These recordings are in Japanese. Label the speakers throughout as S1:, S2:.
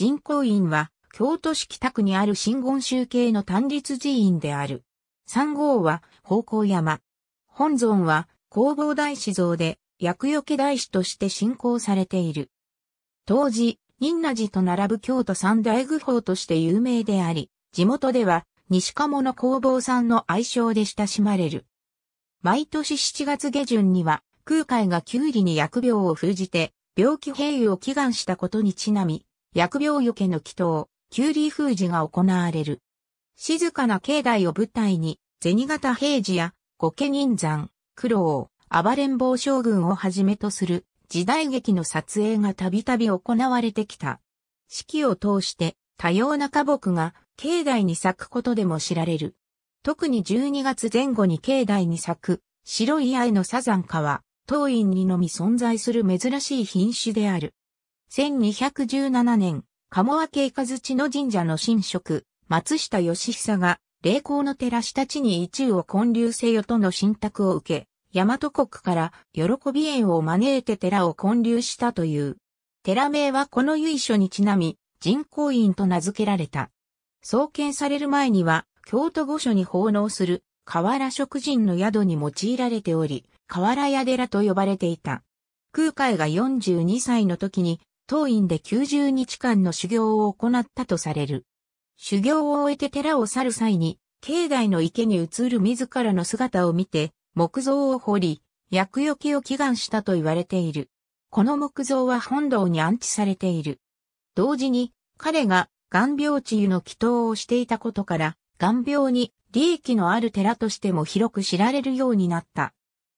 S1: 人工院は、京都市北区にある真言宗系の単立寺院である。三号は、宝光山。本尊は、弘法大師像で、薬除大師として信仰されている。当時、仁和寺と並ぶ京都三大愚法として有名であり、地元では、西鴨の工房さんの愛称で親しまれる。毎年7月下旬には、空海がキュウリに疫病を封じて、病気併癒を祈願したことにちなみ、疫病除けの祈祷、リー封じが行われる。静かな境内を舞台に、銭形平治や御家人山、苦労、暴れん坊将軍をはじめとする時代劇の撮影がたびたび行われてきた。四季を通して多様な花木が境内に咲くことでも知られる。特に12月前後に境内に咲く白い愛のサザンカは、当院にのみ存在する珍しい品種である。1217年、鴨和慶和地の神社の神職、松下義久が、霊光の寺下地に一を建立せよとの信託を受け、大和国から喜び園を招いて寺を建立したという。寺名はこの由緒にちなみ、人工院と名付けられた。創建される前には、京都御所に奉納する、河原職人の宿に用いられており、河原屋寺と呼ばれていた。空海が42歳の時に、当院で90日間の修行を行ったとされる。修行を終えて寺を去る際に、境内の池に映る自らの姿を見て、木像を掘り、薬除きを祈願したと言われている。この木像は本堂に安置されている。同時に、彼が、眼病治癒の祈祷をしていたことから、眼病に利益のある寺としても広く知られるようになった。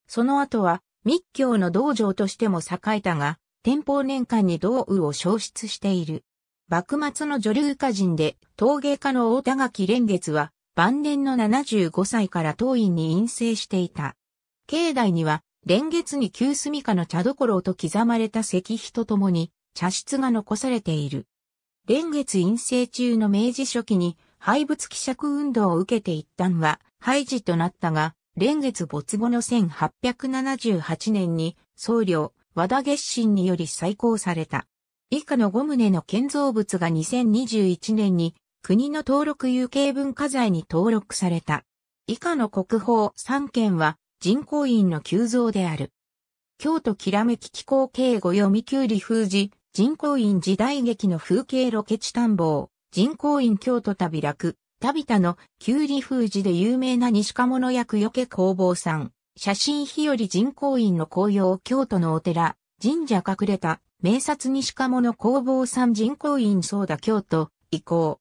S1: その後は、密教の道場としても栄えたが、天保年間に道雨を消失している。幕末の女流歌人で陶芸家の大田垣連月は晩年の75歳から当院に陰性していた。境内には連月に旧住家の茶所と刻まれた石碑とともに茶室が残されている。連月陰性中の明治初期に廃仏希釈運動を受けて一旦は廃寺となったが、連月没後の1878年に僧侶、和田月心により再興された。以下の5棟の建造物が2021年に国の登録有形文化財に登録された。以下の国宝3件は人工院の急増である。京都きらめき気候敬語読みきゅうり封じ、人工院時代劇の風景ロケ地探訪、人工院京都旅楽、旅田のきゅうり封じで有名な西鴨の役よけ工房さん。写真日和人工院の紅葉京都のお寺、神社隠れた、名刹西鴨の工房さん人工院そうだ。京都、移行。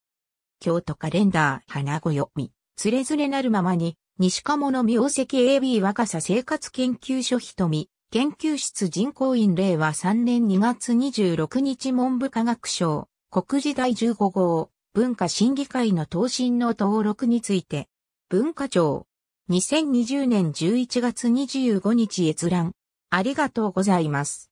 S1: 京都カレンダー花子読み、つれずれなるままに、西鴨の名跡 AB 若さ生活研究所瞳、研究室人工院令和3年2月26日文部科学省、国時第15号、文化審議会の答申の登録について、文化庁、2020年11月25日閲覧。ありがとうございます。